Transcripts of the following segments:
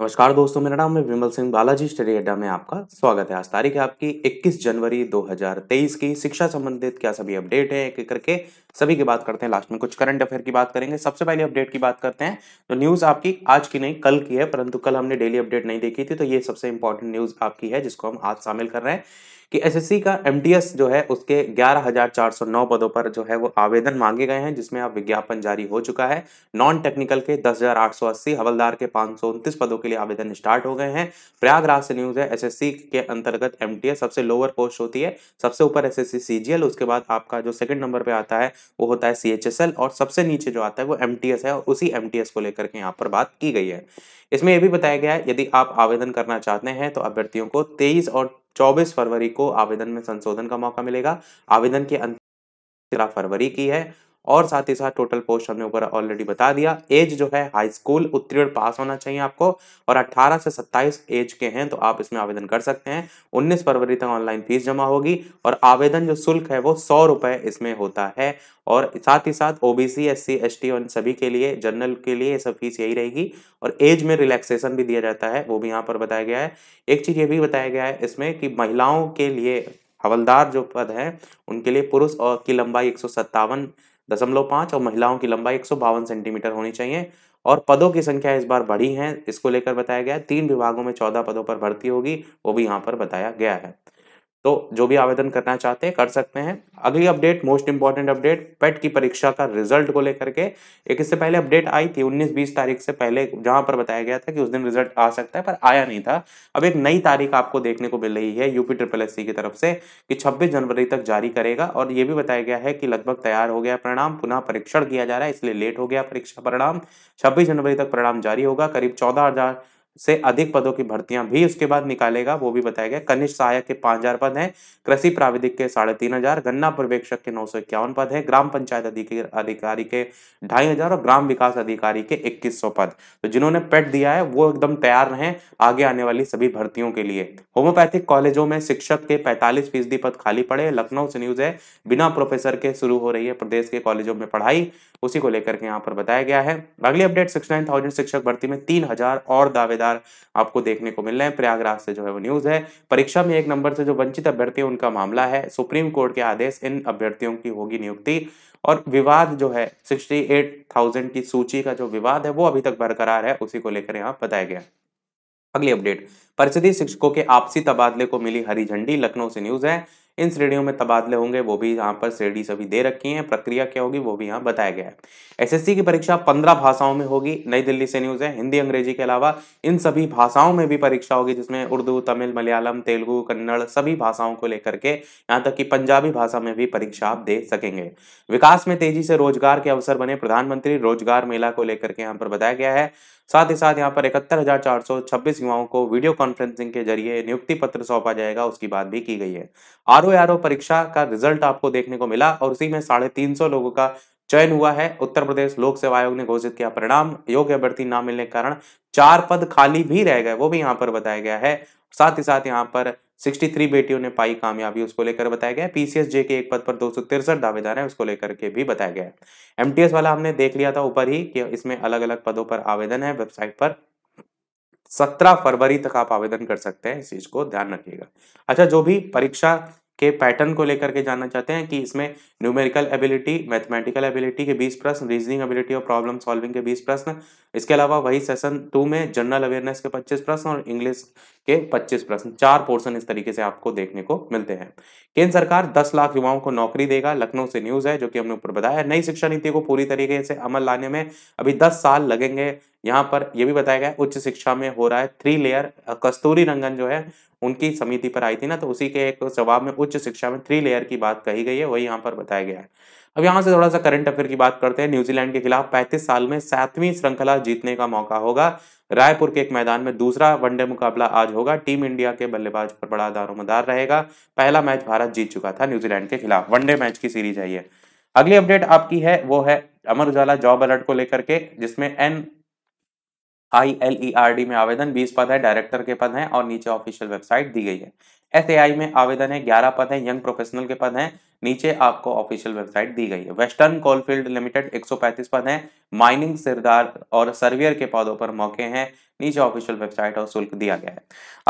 नमस्कार दोस्तों मेरा नाम है विमल सिंह बालाजी स्टडी अड्डा में आपका स्वागत है आज तारीख है आपकी 21 जनवरी 2023 की शिक्षा संबंधित क्या सभी अपडेट है एक एक करके सभी की बात करते हैं लास्ट में कुछ करंट अफेयर की बात करेंगे सबसे पहले अपडेट की बात करते हैं तो न्यूज़ आपकी आज की नहीं कल की है परंतु कल हमने डेली अपडेट नहीं देखी थी तो ये सबसे इंपॉर्टेंट न्यूज़ आपकी है जिसको हम आज शामिल कर रहे हैं कि एसएससी का एमटीएस जो है उसके 11,409 पदों पर जो है वो आवेदन मांगे गए हैं जिसमें अब विज्ञापन जारी हो चुका है नॉन टेक्निकल के 10,880 हवलदार के पाँच पदों के लिए आवेदन स्टार्ट हो गए हैं प्रयागराज से न्यूज़ है एसएससी के अंतर्गत एमटीएस सबसे लोअर पोस्ट होती है सबसे ऊपर एसएससी सीजीएल उसके बाद आपका जो सेकंड नंबर पर आता है वो होता है सी और सबसे नीचे जो आता है वो एम है और उसी एम को लेकर के यहाँ पर बात की गई है इसमें यह भी बताया गया है यदि आप आवेदन करना चाहते हैं तो अभ्यर्थियों को तेईस और चौबीस फरवरी को आवेदन में संशोधन का मौका मिलेगा आवेदन के अंतिम तेरह फरवरी की है और साथ ही साथ टोटल पोस्ट हमने ऊपर ऑलरेडी बता दिया एज जो है हाई स्कूल उत्तीर्ण पास होना चाहिए आपको और 18 से 27 एज के हैं तो आप इसमें आवेदन कर सकते हैं 19 फरवरी तक ऑनलाइन फीस जमा होगी और आवेदन जो शुल्क है वो सौ रुपए इसमें होता है और साथ ही साथ OBC S C S T और सभी के लिए जनरल के लिए ये सब फीस यही रहेगी और एज में रिलैक्सेशन भी दिया जाता है वो भी यहाँ पर बताया गया है एक चीज़ ये भी बताया गया है इसमें कि महिलाओं के लिए हवलदार जो पद है उनके लिए पुरुष और की लंबाई एक दशमलव पांच और महिलाओं की लंबाई एक सेंटीमीटर होनी चाहिए और पदों की संख्या इस बार बढ़ी है इसको लेकर बताया गया है तीन विभागों में चौदह पदों पर भर्ती होगी वो भी यहाँ पर बताया गया है तो जो भी आवेदन करना चाहते हैं कर सकते हैं अगली update most important update PET की परीक्षा का रिजल्ट को लेकर के एक इससे पहले अपडेट आई थी 19-20 तारीख से पहले जहां पर बताया गया था कि उस दिन रिजल्ट आ सकता है पर आया नहीं था अब एक नई तारीख आपको देखने को मिल रही है यूपी ट्रिपल एस की तरफ से कि छब्बीस जनवरी तक जारी करेगा और ये भी बताया गया है कि लगभग तैयार हो गया परिणाम पुनः परीक्षण किया जा रहा है इसलिए लेट हो गया परीक्षा परिणाम छब्बीस जनवरी तक परिणाम जारी होगा करीब चौदह हजार से अधिक पदों की भर्तियां भी उसके बाद निकालेगा वो भी बताया गया कनिष्ठ सहायक के पांच हजार पद हैं कृषि प्राविधिक के साढ़े तीन हजार गन्ना पर्यवेक्षक के नौ सौ इक्यावन पद है ग्राम पंचायत अधिकारी के ढाई हजार और ग्राम विकास अधिकारी के इक्कीस सौ पद तो जिन्होंने पेट दिया है वो एकदम तैयार रहे आगे आने वाली सभी भर्तियों के लिए होम्योपैथिक कॉलेजों में शिक्षक के पैंतालीस फीसदी पद खाली पड़े लखनऊ से न्यूज है बिना प्रोफेसर के शुरू हो रही है प्रदेश के कॉलेजों में पढ़ाई उसी को लेकर के यहाँ पर बताया गया है अगली अपडेट सिक्स शिक्षक भर्ती में तीन और दावेदार मज़ेदार आपको देखने को मिल रहे हैं प्रयागराज से जो है वो न्यूज़ है परीक्षा में एक नंबर से जो वंचित अभ्यर्थी उनका मामला है सुप्रीम कोर्ट के आदेश इन अभ्यर्थियों की होगी नियुक्ति और विवाद जो है सिक्सटी एट थाउजेंड की सूची का जो विवाद है वो अभी तक बरकरार है उसी को लेकर यहाँ बताया गया अगली अपडेट परिषदीय शिक्षकों के आपसी तबादले को मिली हरी झंडी लखनऊ से न्यूज़ है इन श्रेणियों में तबादले होंगे वो भी यहाँ पर श्रेणी सभी दे रखी हैं प्रक्रिया क्या होगी वो भी यहाँ बताया गया है एसएससी की परीक्षा पंद्रह भाषाओं में होगी नई दिल्ली से न्यूज़ है हिंदी अंग्रेजी के अलावा इन सभी भाषाओं में भी परीक्षा होगी जिसमें उर्दू तमिल मलयालम तेलुगु कन्नड़ सभी भाषाओं को लेकर के यहाँ तक कि पंजाबी भाषा में भी परीक्षा आप दे सकेंगे विकास में तेजी से रोजगार के अवसर बने प्रधानमंत्री रोजगार मेला को लेकर के यहाँ पर बताया गया है साथ ही साथ यहाँ पर इकहत्तर हजार चार सौ छब्बीस युवाओं को वीडियो कॉन्फ्रेंसिंग के जरिए नियुक्ति पत्र सौंपा जाएगा उसकी बात भी की गई है आर ओ परीक्षा का रिजल्ट आपको देखने को मिला और उसी में साढ़े तीन सौ लोगों का चयन हुआ है उत्तर प्रदेश लोक सेवा आयोग ने घोषित किया परिणाम योग्य अभ्यर्थी ना मिलने के कारण चार पद खाली भी रह गए वो भी यहाँ पर बताया गया है साथ ही साथ यहाँ पर 63 बेटियों ने पाई कामयाबी उसको लेकर बताया गया पीसीएस जे के एक पद पर दो दावेदार हैं उसको लेकर के भी बताया गया एमटीएस वाला हमने देख लिया था ऊपर ही कि इसमें अलग अलग पदों पर आवेदन है वेबसाइट पर सत्रह फरवरी तक आप आवेदन कर सकते हैं इस चीज को ध्यान रखिएगा अच्छा जो भी परीक्षा के पैटर्न को लेकर के जानना चाहते हैं कि इसमें न्यूमेरिकल एबिलिटी मैथमेटिकल एबिलिटी के 20 प्रश्न रीजनिंग एबिलिटी और प्रॉब्लम सॉल्विंग के 20 प्रश्न इसके अलावा वही सेशन टू में जनरल अवेयरनेस के 25 प्रश्न और इंग्लिश के 25 प्रश्न चार पोर्शन इस तरीके से आपको देखने को मिलते हैं केंद्र सरकार दस लाख युवाओं को नौकरी देगा लखनऊ से न्यूज है जो कि हमने ऊपर बताया नई शिक्षा नीति को पूरी तरीके से अमल लाने में अभी दस साल लगेंगे यहाँ पर यह भी बताया गया उच्च शिक्षा में हो रहा है थ्री लेयर कस्तूरी रंगन जो है उनकी समिति पर आई थी ना तो उसी के एक जवाब में उच्च शिक्षा में थ्री लेयर की बात कही गई है वही यहाँ पर बताया गया है अब यहाँ से थोड़ा सा करंट अफेयर की बात करते हैं न्यूजीलैंड के खिलाफ पैंतीस साल में सातवीं श्रृंखला जीतने का मौका होगा रायपुर के एक मैदान में दूसरा वनडे मुकाबला आज होगा टीम इंडिया के बल्लेबाज पर बड़ा दारोमदार रहेगा पहला मैच भारत जीत चुका था न्यूजीलैंड के खिलाफ वनडे मैच की सीरीज है ये अगली अपडेट आपकी है वो है अमर उजाला जॉब अलर्ट को लेकर के जिसमें N I L E R D में आवेदन बीस पद है डायरेक्टर के पद हैं और नीचे ऑफिशियल वेबसाइट दी गई है एस ए आई में आवेदन है ग्यारह पद हैं यंग प्रोफेशनल के पद हैं नीचे आपको ऑफिशियल वेबसाइट दी गई है वेस्टर्न कोलफील्ड लिमिटेड 135 पद हैं माइनिंग सिरदार और सर्वियर के पदों पर मौके हैं नीचे ऑफिशियल वेबसाइट और शुल्क दिया गया है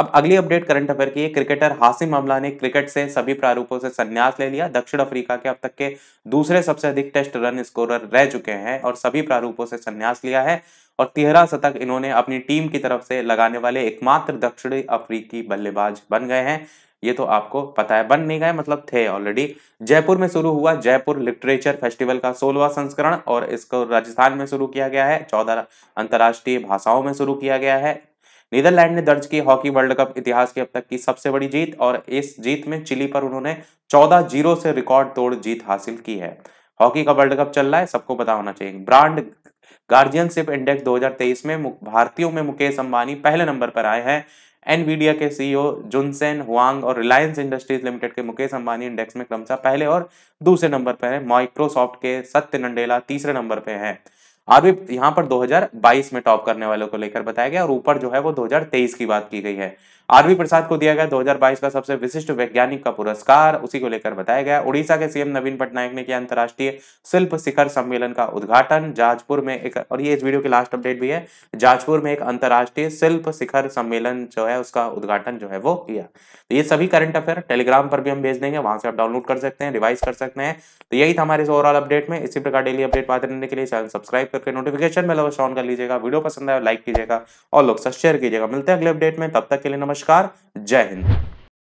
अब अगली अपडेट करंट अफेयर की है क्रिकेटर हासिम अमला ने क्रिकेट से सभी प्रारूपों से संन्यास ले लिया दक्षिण अफ्रीका के अब तक के दूसरे सबसे अधिक टेस्ट रन स्कोरर रह चुके हैं और सभी प्रारूपों से संन्यास लिया है और तेहरा शतक इन्होंने अपनी टीम की तरफ से लगाने वाले एकमात्र दक्षिणी अफ्रीकी बल्लेबाज बन गए हैं ये तो आपको पता है बन नहीं गए मतलब थे ऑलरेडी जयपुर में शुरू हुआ जयपुर लिटरेचर फेस्टिवल का सोलवा संस्करण और इसको राजस्थान में शुरू किया गया है चौदह अंतर्राष्ट्रीय भाषाओं में शुरू किया गया है नीदरलैंड ने दर्ज की हॉकी वर्ल्ड कप इतिहास की अब तक की सबसे बड़ी जीत और इस जीत में चिली पर उन्होंने चौदह जीरो से रिकॉर्ड तोड़ जीत हासिल की है हॉकी का वर्ल्ड कप चल रहा है सबको पता होना चाहिए ब्रांड गार्जियनशिप इंडेक्स 2023 में भारतीयों में मुकेश अंबानी पहले नंबर पर आए हैं एनवीडिया के सीईओ जुनसेन हुआंग और रिलायंस इंडस्ट्रीज लिमिटेड के मुकेश अंबानी इंडेक्स में क्रमशः पहले और दूसरे नंबर पर है माइक्रोसॉफ्ट के सत्य नंडेला तीसरे नंबर पर है और भी यहाँ पर 2022 में टॉप करने वालों को लेकर बताया गया और ऊपर जो है वो 2023 की बात की गई है आरवी प्रसाद को दिया गया 2022 का सबसे विशिष्ट वैज्ञानिक का पुरस्कार उसी को लेकर बताया गया उड़ीसा के सीएम नवीन पटनायक ने किया अंतरराष्ट्रीय शिल्प शिखर सम्मेलन का उद्घाटन जाजपुर में एक और ये इस वीडियो की लास्ट अपडेट भी है जाजपुर में एक अंतर्राष्ट्रीय शिल्प शिखर सम्मेलन जो है उसका उद्घाटन जो है वो किया तो ये सभी करंट अफेयर टेलीग्राम पर भी हम भेज देंगे वहां से आप डाउनलोड कर सकते हैं रिवाइज कर सकते हैं तो यही था हमारे ओवरऑल अपडेट में इसी प्रकार डेली अपडेट पाते रहने के लिए चैनल सब्सक्राइब करके नोटिफिकेशन बेल ऑन कर लीजिएगा वीडियो पसंद आया तो लाइक कीजिएगा और लोग सब शेयर कीजिएगा मिलते हैं अगले अपडेट में तब तक के लिए नमस्कार नमस्कार जय हिंद